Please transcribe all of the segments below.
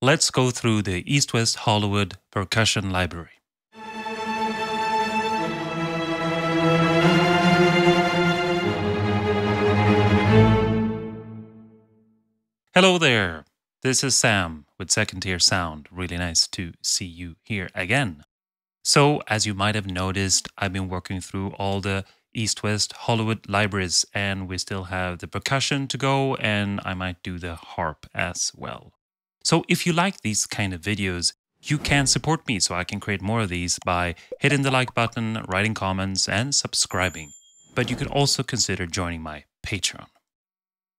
let's go through the East West Hollywood Percussion Library. Hello there, this is Sam with Second Tier Sound. Really nice to see you here again. So, as you might have noticed, I've been working through all the East West Hollywood libraries, and we still have the percussion to go, and I might do the harp as well. So if you like these kind of videos, you can support me so I can create more of these by hitting the like button, writing comments, and subscribing. But you can also consider joining my Patreon.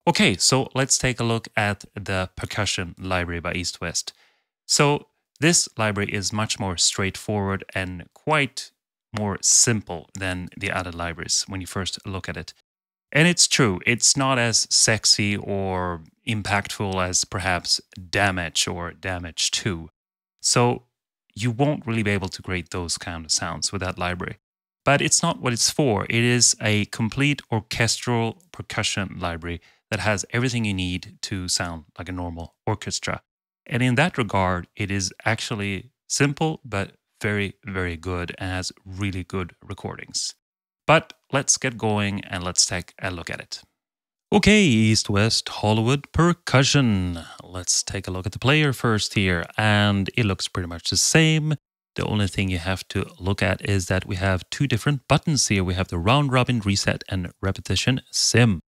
Okay, so let's take a look at the percussion library by East West. So this library is much more straightforward and quite more simple than the other libraries when you first look at it. And it's true, it's not as sexy or impactful as perhaps Damage or Damage 2. So you won't really be able to create those kind of sounds with that library. But it's not what it's for. It is a complete orchestral percussion library that has everything you need to sound like a normal orchestra. And in that regard, it is actually simple, but very, very good and has really good recordings. But let's get going and let's take a look at it. Okay, East West Hollywood Percussion. Let's take a look at the player first here, and it looks pretty much the same. The only thing you have to look at is that we have two different buttons here. We have the round robin reset and repetition sim.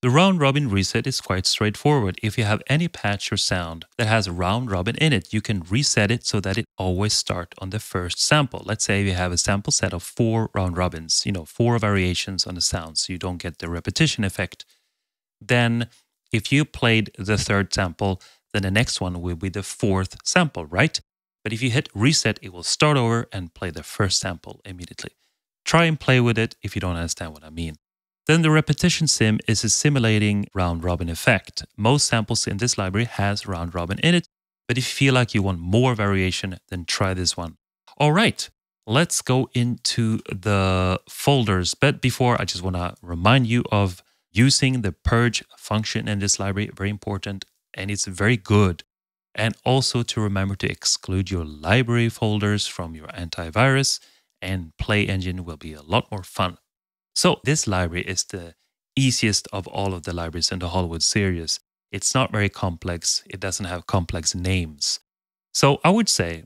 The round robin reset is quite straightforward. If you have any patch or sound that has a round robin in it, you can reset it so that it always starts on the first sample. Let's say you have a sample set of four round robins, you know, four variations on the sound, so you don't get the repetition effect. Then if you played the third sample, then the next one will be the fourth sample, right? But if you hit reset, it will start over and play the first sample immediately. Try and play with it if you don't understand what I mean. Then the repetition sim is a simulating round robin effect. Most samples in this library has round robin in it, but if you feel like you want more variation, then try this one. All right, let's go into the folders. But before, I just want to remind you of using the purge function in this library, very important, and it's very good. And also to remember to exclude your library folders from your antivirus and Play Engine will be a lot more fun. So this library is the easiest of all of the libraries in the Hollywood series. It's not very complex. It doesn't have complex names. So I would say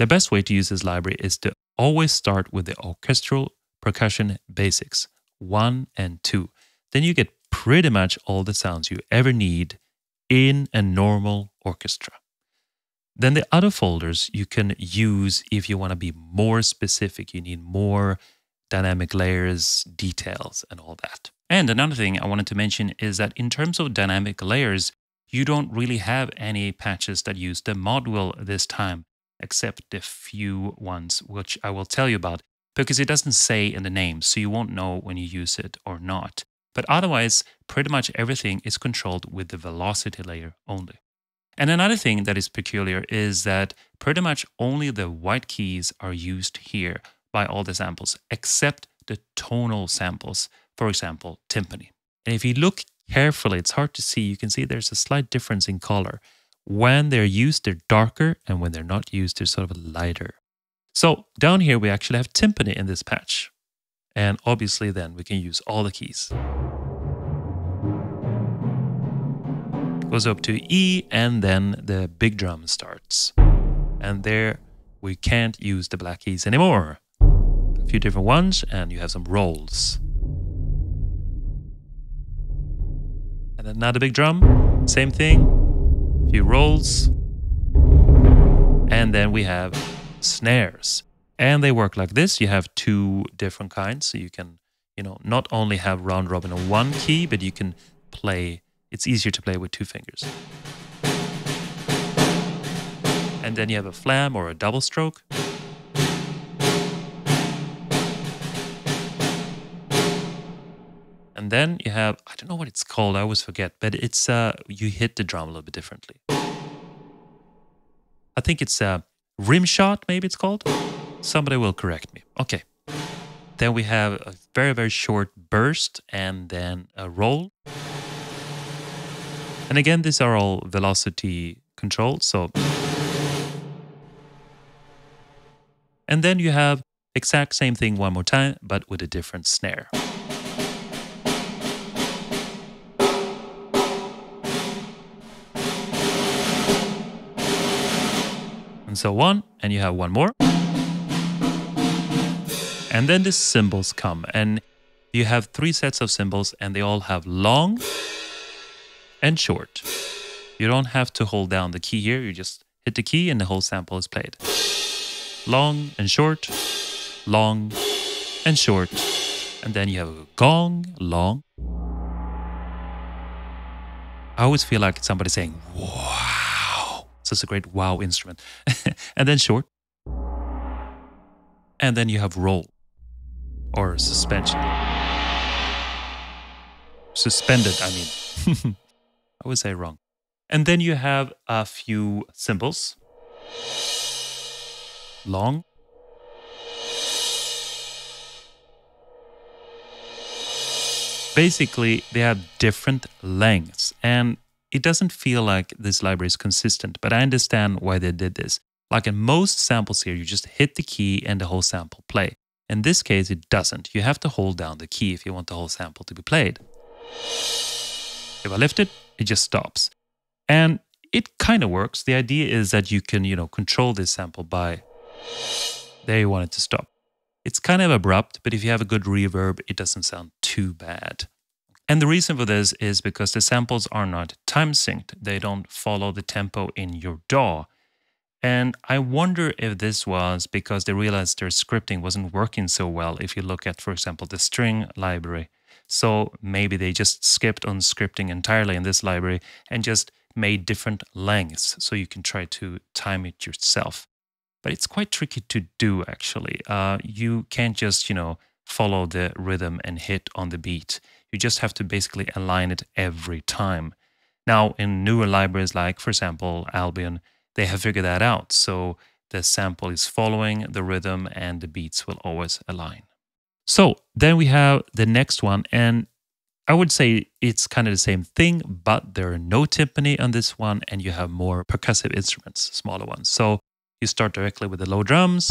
the best way to use this library is to always start with the orchestral percussion basics, one and two. Then you get pretty much all the sounds you ever need in a normal orchestra. Then the other folders you can use if you want to be more specific, you need more dynamic layers, details, and all that. And another thing I wanted to mention is that in terms of dynamic layers, you don't really have any patches that use the mod wheel this time, except a few ones, which I will tell you about, because it doesn't say in the name, so you won't know when you use it or not. But otherwise, pretty much everything is controlled with the velocity layer only. And another thing that is peculiar is that pretty much only the white keys are used here, by all the samples except the tonal samples, for example, timpani. And if you look carefully, it's hard to see, you can see there's a slight difference in color. When they're used, they're darker, and when they're not used, they're sort of lighter. So down here, we actually have timpani in this patch. And obviously then we can use all the keys. Goes up to E and then the big drum starts. And there we can't use the black keys anymore few different ones, and you have some rolls. And another big drum, same thing, a few rolls. And then we have snares. And they work like this. You have two different kinds, so you can, you know, not only have round robin on one key, but you can play, it's easier to play with two fingers. And then you have a flam or a double stroke. And then you have, I don't know what it's called, I always forget, but it's, uh, you hit the drum a little bit differently. I think it's a uh, rim shot, maybe it's called. Somebody will correct me. Okay. Then we have a very, very short burst and then a roll. And again, these are all velocity controls. So, and then you have exact same thing one more time, but with a different snare. and so on, and you have one more. And then the cymbals come, and you have three sets of cymbals, and they all have long and short. You don't have to hold down the key here, you just hit the key and the whole sample is played. Long and short, long and short, and then you have a gong, long. I always feel like somebody saying, Whoa. It's a great wow instrument. and then short. And then you have roll or suspension. Suspended, I mean. I would say wrong. And then you have a few symbols long, basically they have different lengths and it doesn't feel like this library is consistent, but I understand why they did this. Like in most samples here, you just hit the key and the whole sample play. In this case, it doesn't. You have to hold down the key if you want the whole sample to be played. If I lift it, it just stops. And it kind of works. The idea is that you can, you know, control this sample by there you want it to stop. It's kind of abrupt, but if you have a good reverb, it doesn't sound too bad. And the reason for this is because the samples are not time synced. They don't follow the tempo in your DAW. And I wonder if this was because they realized their scripting wasn't working so well if you look at, for example, the string library. So maybe they just skipped on scripting entirely in this library and just made different lengths so you can try to time it yourself. But it's quite tricky to do actually. Uh, you can't just, you know, follow the rhythm and hit on the beat. You just have to basically align it every time. Now, in newer libraries like, for example, Albion, they have figured that out. So the sample is following the rhythm and the beats will always align. So then we have the next one. And I would say it's kind of the same thing, but there are no timpani on this one and you have more percussive instruments, smaller ones. So you start directly with the low drums,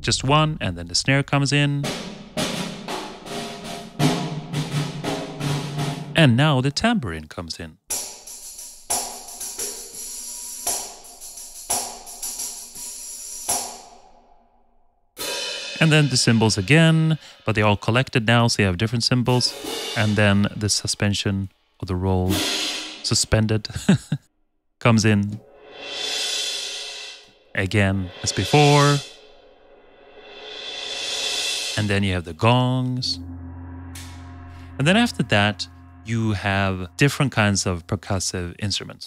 just one, and then the snare comes in. And now the tambourine comes in. And then the cymbals again, but they all collected now, so you have different cymbals. And then the suspension or the roll, suspended, comes in. Again, as before. And then you have the gongs. And then after that, you have different kinds of percussive instruments.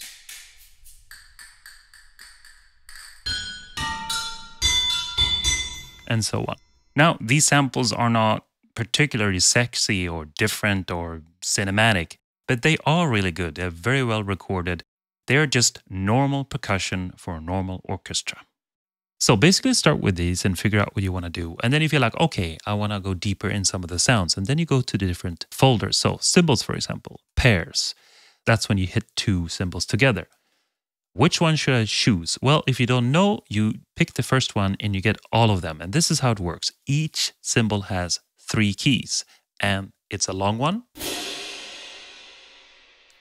And so on. Now, these samples are not particularly sexy or different or cinematic, but they are really good. They're very well recorded. They're just normal percussion for a normal orchestra. So basically start with these and figure out what you want to do. And then if you're like, okay, I want to go deeper in some of the sounds, and then you go to the different folders. So symbols, for example, pairs. That's when you hit two symbols together. Which one should I choose? Well, if you don't know, you pick the first one and you get all of them. And this is how it works. Each symbol has three keys and it's a long one,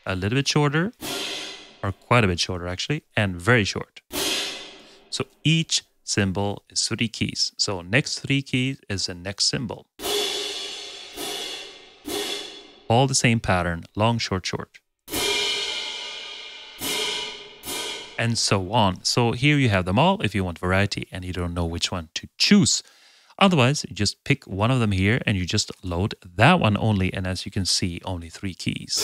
a little bit shorter, or quite a bit shorter actually, and very short. So each symbol is three keys. So next three keys is the next symbol. All the same pattern, long, short, short. And so on. So here you have them all if you want variety and you don't know which one to choose. Otherwise, you just pick one of them here and you just load that one only. And as you can see, only three keys.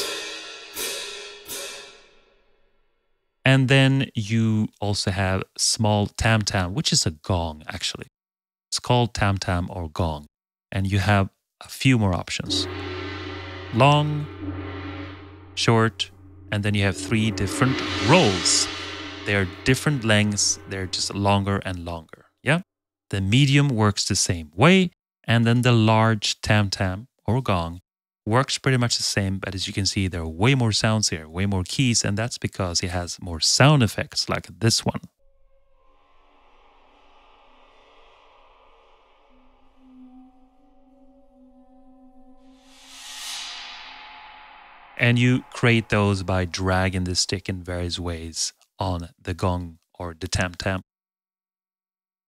And then you also have small tam tam, which is a gong actually. It's called tam tam or gong. And you have a few more options long, short, and then you have three different rolls. They are different lengths, they're just longer and longer. Yeah? The medium works the same way, and then the large tam tam or gong works pretty much the same, but as you can see, there are way more sounds here, way more keys, and that's because it has more sound effects like this one. And you create those by dragging the stick in various ways on the gong or the tam-tam.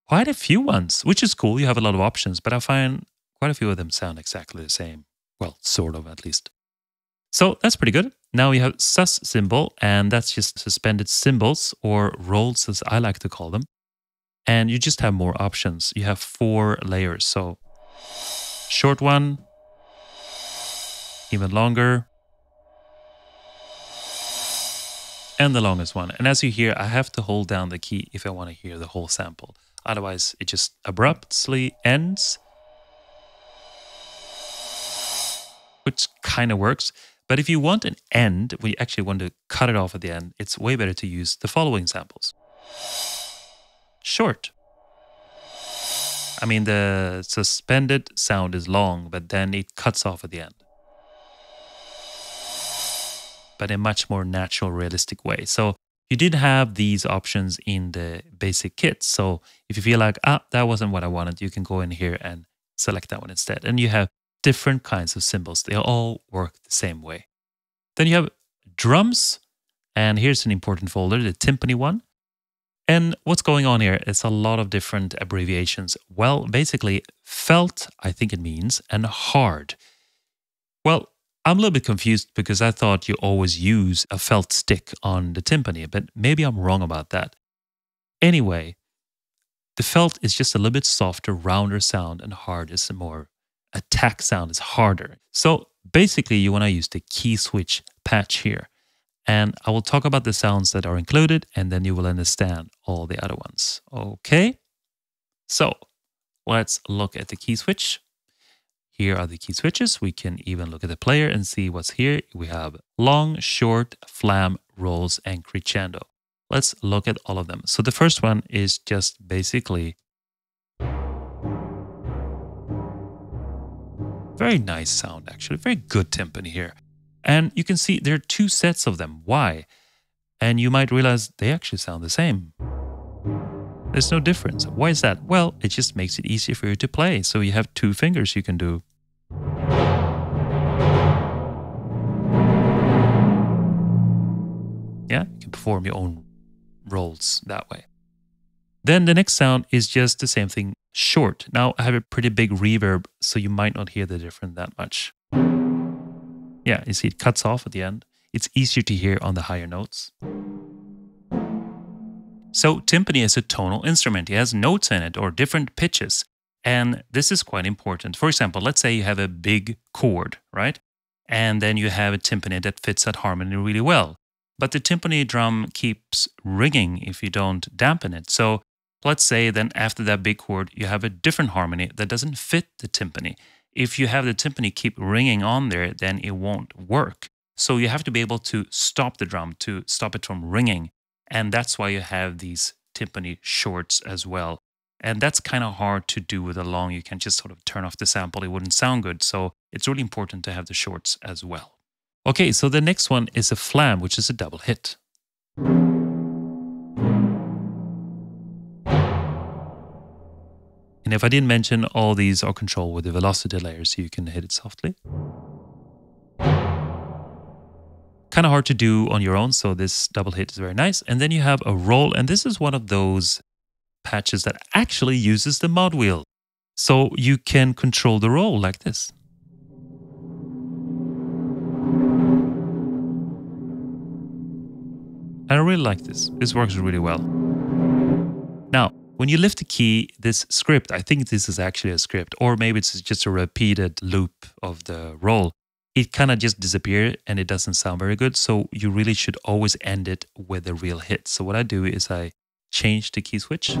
Quite a few ones, which is cool. You have a lot of options, but I find quite a few of them sound exactly the same. Well, sort of at least. So that's pretty good. Now we have sus symbol, and that's just suspended symbols or rolls as I like to call them. And you just have more options. You have four layers. So short one, even longer, and the longest one. And as you hear, I have to hold down the key if I want to hear the whole sample. Otherwise, it just abruptly ends which kind of works. But if you want an end, we actually want to cut it off at the end, it's way better to use the following samples. Short. I mean, the suspended sound is long, but then it cuts off at the end. But in a much more natural, realistic way. So you did have these options in the basic kit. So if you feel like, ah, that wasn't what I wanted, you can go in here and select that one instead. And you have different kinds of cymbals. They all work the same way. Then you have drums, and here's an important folder, the timpani one. And what's going on here? It's a lot of different abbreviations. Well, basically, felt, I think it means, and hard. Well, I'm a little bit confused because I thought you always use a felt stick on the timpani, but maybe I'm wrong about that. Anyway, the felt is just a little bit softer, rounder sound, and hard is a more attack sound is harder. So basically you want to use the key switch patch here. And I will talk about the sounds that are included and then you will understand all the other ones. Okay, so let's look at the key switch. Here are the key switches. We can even look at the player and see what's here. We have long, short, flam, rolls, and crescendo. Let's look at all of them. So the first one is just basically Very nice sound, actually. Very good timpani here. And you can see there are two sets of them. Why? And you might realize they actually sound the same. There's no difference. Why is that? Well, it just makes it easier for you to play. So you have two fingers you can do. Yeah, you can perform your own roles that way. Then the next sound is just the same thing short. Now I have a pretty big reverb, so you might not hear the difference that much. Yeah, you see it cuts off at the end. It's easier to hear on the higher notes. So timpani is a tonal instrument. It has notes in it or different pitches. And this is quite important. For example, let's say you have a big chord, right? And then you have a timpani that fits that harmony really well. But the timpani drum keeps ringing if you don't dampen it. So Let's say then after that big chord, you have a different harmony that doesn't fit the timpani. If you have the timpani keep ringing on there, then it won't work. So you have to be able to stop the drum, to stop it from ringing. And that's why you have these timpani shorts as well. And that's kind of hard to do with a long. You can just sort of turn off the sample. It wouldn't sound good. So it's really important to have the shorts as well. Okay, so the next one is a flam, which is a double hit. And if I didn't mention, all these are controlled with the velocity layer, so you can hit it softly. Kind of hard to do on your own, so this double hit is very nice. And then you have a roll, and this is one of those patches that actually uses the mod wheel. So you can control the roll like this. I really like this. This works really well. Now, when you lift a key, this script, I think this is actually a script, or maybe it's just a repeated loop of the roll. It kind of just disappears and it doesn't sound very good. So you really should always end it with a real hit. So what I do is I change the key switch.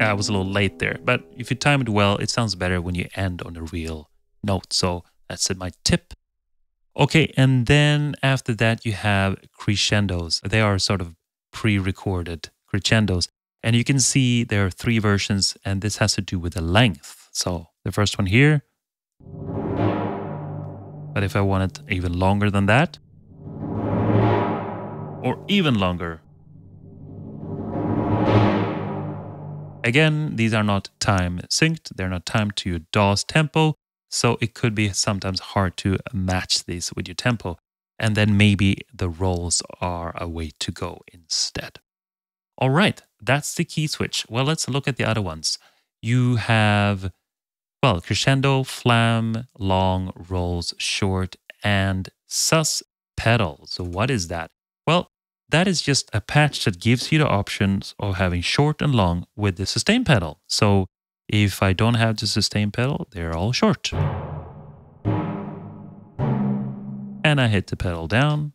I was a little late there, but if you time it well, it sounds better when you end on a real note. So that's my tip Okay, and then after that, you have crescendos. They are sort of pre recorded crescendos. And you can see there are three versions, and this has to do with the length. So the first one here. But if I want it even longer than that, or even longer. Again, these are not time synced, they're not timed to your DOS tempo, so it could be sometimes hard to match these with your tempo. And then maybe the rolls are a way to go instead. All right, that's the key switch. Well, let's look at the other ones. You have, well, crescendo, flam, long, rolls, short, and sus pedal. So what is that? Well, that is just a patch that gives you the options of having short and long with the sustain pedal. So if I don't have the sustain pedal, they're all short. And I hit the pedal down,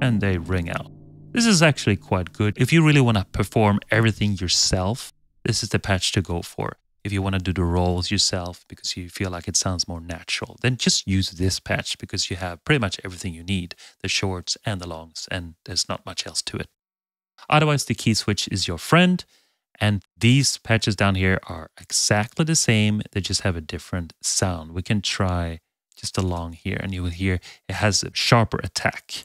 and they ring out. This is actually quite good. If you really want to perform everything yourself, this is the patch to go for. If you want to do the rolls yourself because you feel like it sounds more natural, then just use this patch because you have pretty much everything you need, the shorts and the longs, and there's not much else to it. Otherwise, the key switch is your friend. And these patches down here are exactly the same. They just have a different sound. We can try just along here and you will hear it has a sharper attack.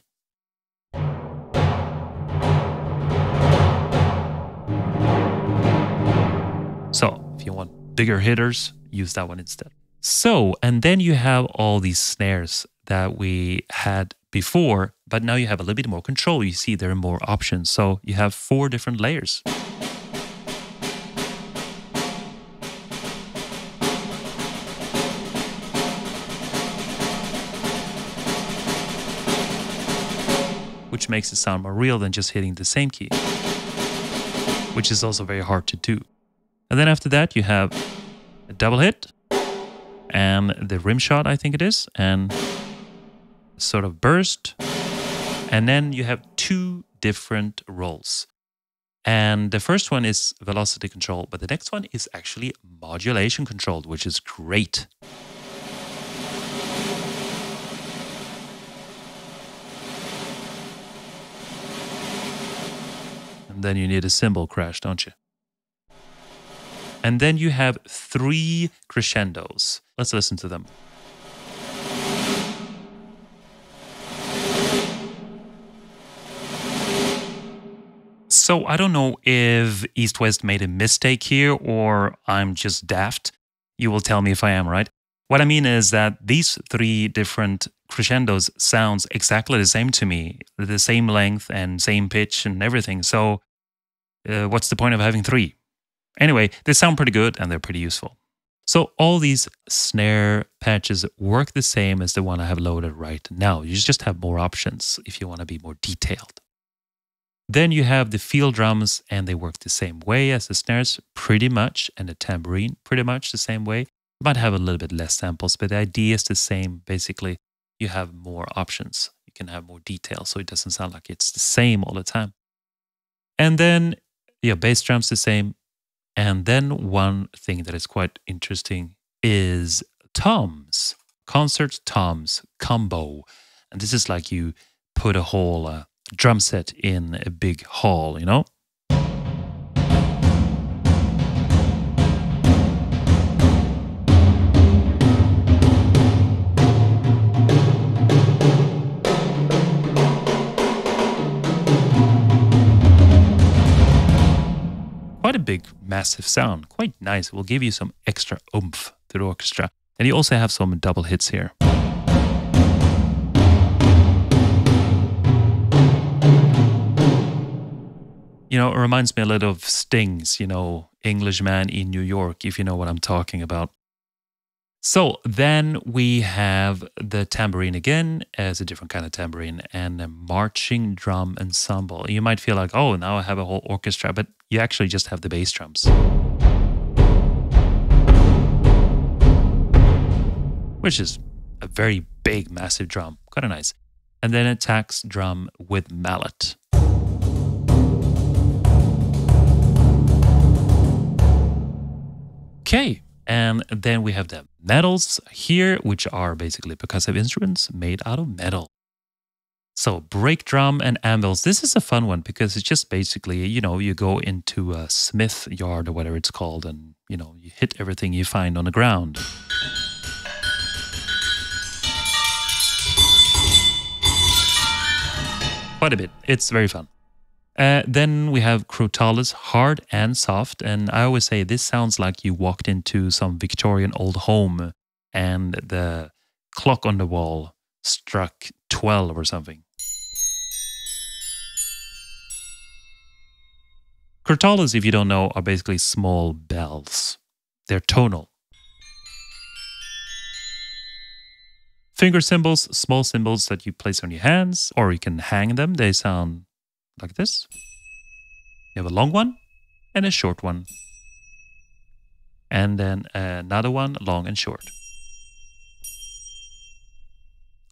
So if you want bigger hitters, use that one instead. So, and then you have all these snares that we had before, but now you have a little bit more control. You see there are more options. So you have four different layers. which makes it sound more real than just hitting the same key, which is also very hard to do. And then after that, you have a double hit and the rim shot, I think it is, and sort of burst. And then you have two different roles. And the first one is velocity control, but the next one is actually modulation control, which is great. then you need a cymbal crash, don't you? And then you have three crescendos. Let's listen to them. So I don't know if East West made a mistake here or I'm just daft. You will tell me if I am, right? What I mean is that these three different crescendos sounds exactly the same to me, the same length and same pitch and everything. So uh, what's the point of having three? Anyway, they sound pretty good and they're pretty useful. So all these snare patches work the same as the one I have loaded right now. You just have more options if you want to be more detailed. Then you have the field drums and they work the same way as the snares pretty much and the tambourine pretty much the same way. You might have a little bit less samples, but the idea is the same. Basically, you have more options. You can have more detail so it doesn't sound like it's the same all the time. And then yeah, bass drums the same. And then one thing that is quite interesting is toms, concert toms combo. And this is like you put a whole uh, drum set in a big hall, you know? quite a big, massive sound, quite nice. It will give you some extra oomph to the orchestra. And you also have some double hits here. You know, it reminds me a lot of Sting's, you know, Englishman in New York, if you know what I'm talking about. So then we have the tambourine again as a different kind of tambourine and a marching drum ensemble. You might feel like, oh, now I have a whole orchestra, but you actually just have the bass drums. Which is a very big, massive drum, kind of nice. And then attacks drum with mallet. Okay, and then we have them metals here, which are basically percussive instruments made out of metal. So brake drum and anvils. This is a fun one because it's just basically, you know, you go into a smith yard or whatever it's called and, you know, you hit everything you find on the ground. Quite a bit. It's very fun. Uh, then we have croutalis, hard and soft. And I always say this sounds like you walked into some Victorian old home and the clock on the wall struck 12 or something. Croutalis, if you don't know, are basically small bells. They're tonal. Finger cymbals, small cymbals that you place on your hands, or you can hang them. They sound like this. You have a long one and a short one. And then another one, long and short.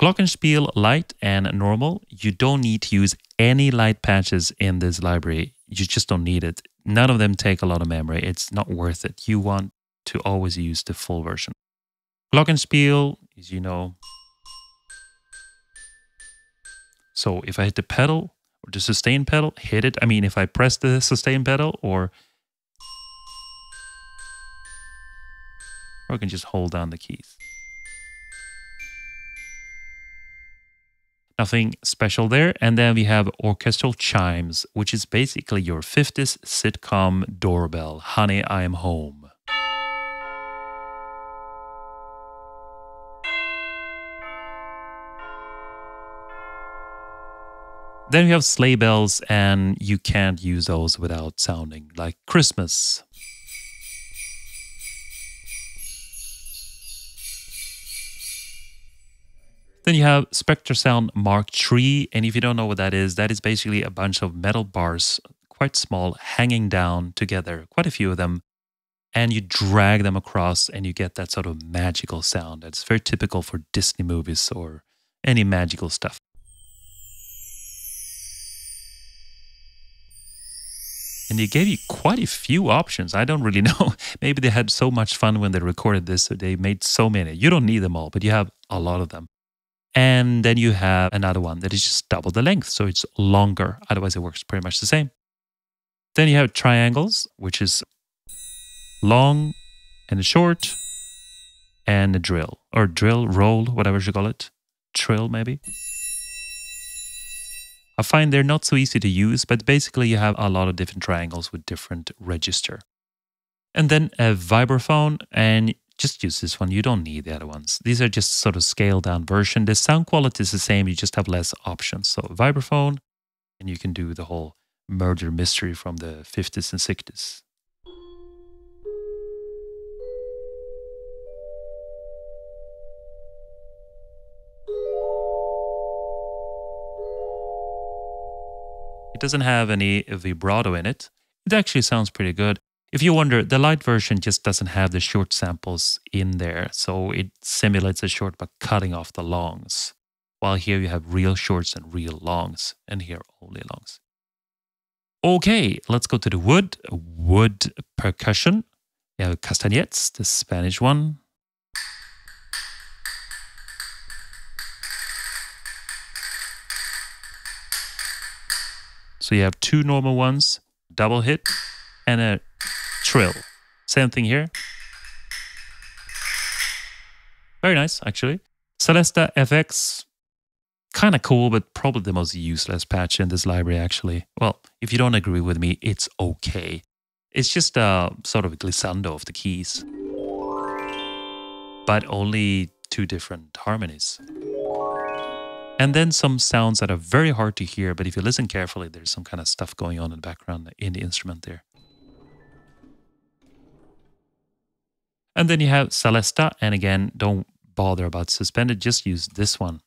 Glockenspiel light and normal, you don't need to use any light patches in this library. You just don't need it. None of them take a lot of memory. It's not worth it. You want to always use the full version. Glockenspiel, as you know. So if I hit the pedal, or the sustain pedal, hit it. I mean, if I press the sustain pedal or or I can just hold down the keys. Nothing special there. And then we have orchestral chimes, which is basically your 50s sitcom doorbell. Honey, I'm home. Then you have sleigh bells, and you can't use those without sounding like Christmas. Then you have Spectre Sound Mark III, and if you don't know what that is, that is basically a bunch of metal bars, quite small, hanging down together, quite a few of them, and you drag them across and you get that sort of magical sound that's very typical for Disney movies or any magical stuff. and they gave you quite a few options. I don't really know. Maybe they had so much fun when they recorded this, so they made so many. You don't need them all, but you have a lot of them. And then you have another one that is just double the length, so it's longer. Otherwise, it works pretty much the same. Then you have triangles, which is long and short and a drill, or drill, roll, whatever you call it. Trill, maybe. I find they're not so easy to use, but basically you have a lot of different triangles with different register. And then a vibraphone, and just use this one. You don't need the other ones. These are just sort of scaled down version. The sound quality is the same. You just have less options. So vibraphone, and you can do the whole murder mystery from the 50s and 60s. doesn't have any vibrato in it. It actually sounds pretty good. If you wonder, the light version just doesn't have the short samples in there, so it simulates a short by cutting off the longs. While here you have real shorts and real longs, and here only longs. Okay, let's go to the wood. Wood percussion. We have castanets, the Spanish one. we have two normal ones, double hit, and a trill. Same thing here. Very nice, actually. Celesta FX, kind of cool, but probably the most useless patch in this library, actually. Well, if you don't agree with me, it's okay. It's just a uh, sort of a glissando of the keys, but only two different harmonies and then some sounds that are very hard to hear, but if you listen carefully, there's some kind of stuff going on in the background in the instrument there. And then you have Celesta, and again, don't bother about suspended, just use this one.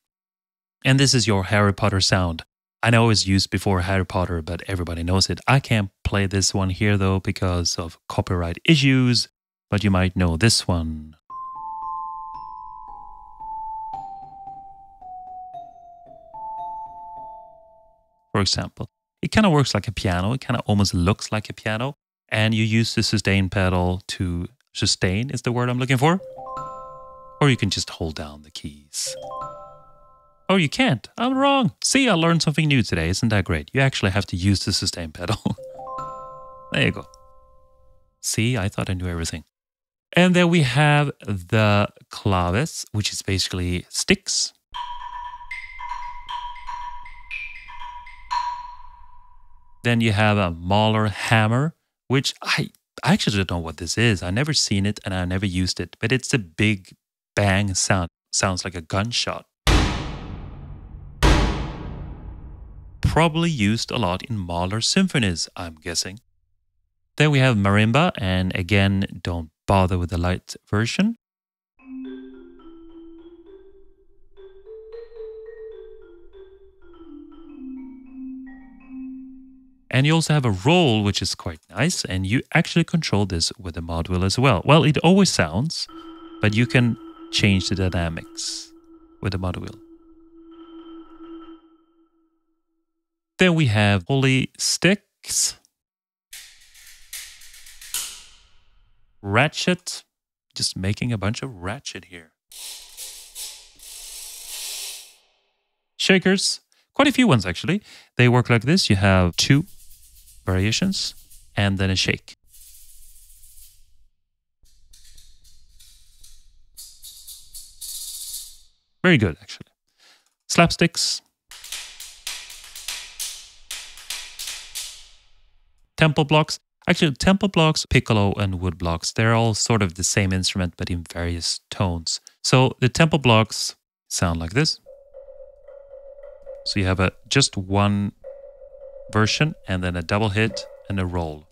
And this is your Harry Potter sound. I know it's used before Harry Potter, but everybody knows it. I can't play this one here though because of copyright issues, but you might know this one. for example. It kind of works like a piano. It kind of almost looks like a piano. And you use the sustain pedal to sustain is the word I'm looking for. Or you can just hold down the keys. Oh, you can't. I'm wrong. See, I learned something new today. Isn't that great? You actually have to use the sustain pedal. there you go. See, I thought I knew everything. And then we have the claves, which is basically sticks Then you have a Mahler hammer, which I, I actually don't know what this is. I never seen it and I never used it, but it's a big bang sound. Sounds like a gunshot. Probably used a lot in Mahler symphonies, I'm guessing. Then we have marimba, and again, don't bother with the light version. And you also have a roll, which is quite nice, and you actually control this with the mod wheel as well. Well, it always sounds, but you can change the dynamics with the mod wheel. Then we have Holy Sticks, Ratchet, just making a bunch of ratchet here. Shakers, quite a few ones actually. They work like this. You have two variations, and then a shake. Very good, actually. Slapsticks. Tempo blocks. Actually, tempo blocks, piccolo, and wood blocks, they're all sort of the same instrument, but in various tones. So the tempo blocks sound like this. So you have a just one version, and then a double hit and a roll.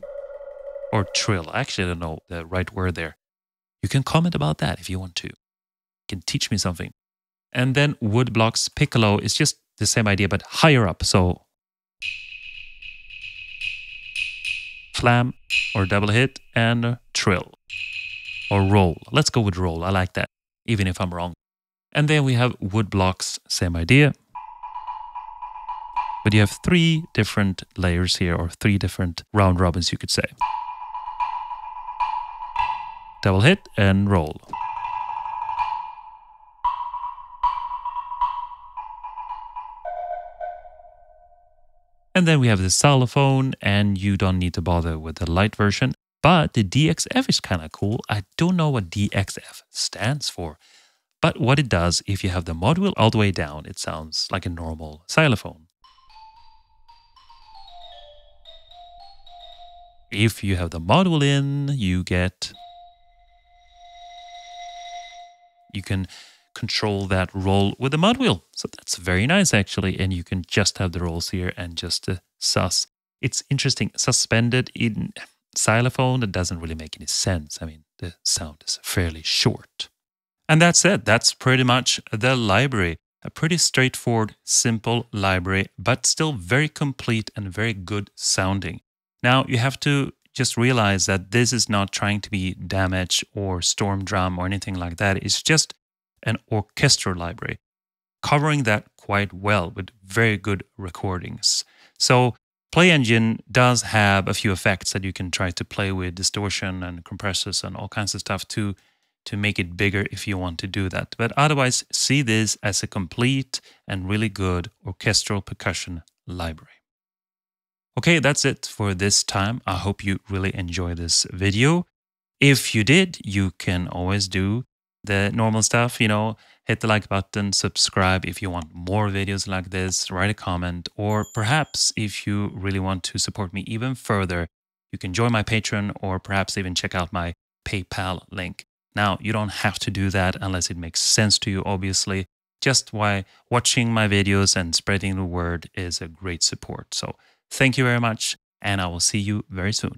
Or trill. Actually, I don't know the right word there. You can comment about that if you want to. You can teach me something. And then wood blocks Piccolo is just the same idea, but higher up. So flam or double hit and trill or roll. Let's go with roll. I like that, even if I'm wrong. And then we have wood blocks. same idea, but you have three different layers here, or three different round robins, you could say. Double hit and roll. And then we have the xylophone, and you don't need to bother with the light version. But the DXF is kind of cool. I don't know what DXF stands for. But what it does, if you have the module all the way down, it sounds like a normal xylophone. If you have the module in, you get... You can control that roll with the mod wheel. So that's very nice actually. And you can just have the rolls here and just uh, sus. It's interesting. Suspended in xylophone, that doesn't really make any sense. I mean, the sound is fairly short. And that's it. That's pretty much the library. A pretty straightforward, simple library, but still very complete and very good sounding. Now, you have to just realize that this is not trying to be damage or storm drum or anything like that. It's just an orchestral library, covering that quite well with very good recordings. So Play Engine does have a few effects that you can try to play with, distortion and compressors and all kinds of stuff to, to make it bigger if you want to do that. But otherwise, see this as a complete and really good orchestral percussion library. Okay, that's it for this time. I hope you really enjoy this video. If you did, you can always do the normal stuff, you know, hit the like button, subscribe if you want more videos like this, write a comment, or perhaps if you really want to support me even further, you can join my Patreon or perhaps even check out my PayPal link. Now, you don't have to do that unless it makes sense to you, obviously. Just why watching my videos and spreading the word is a great support. So Thank you very much, and I will see you very soon.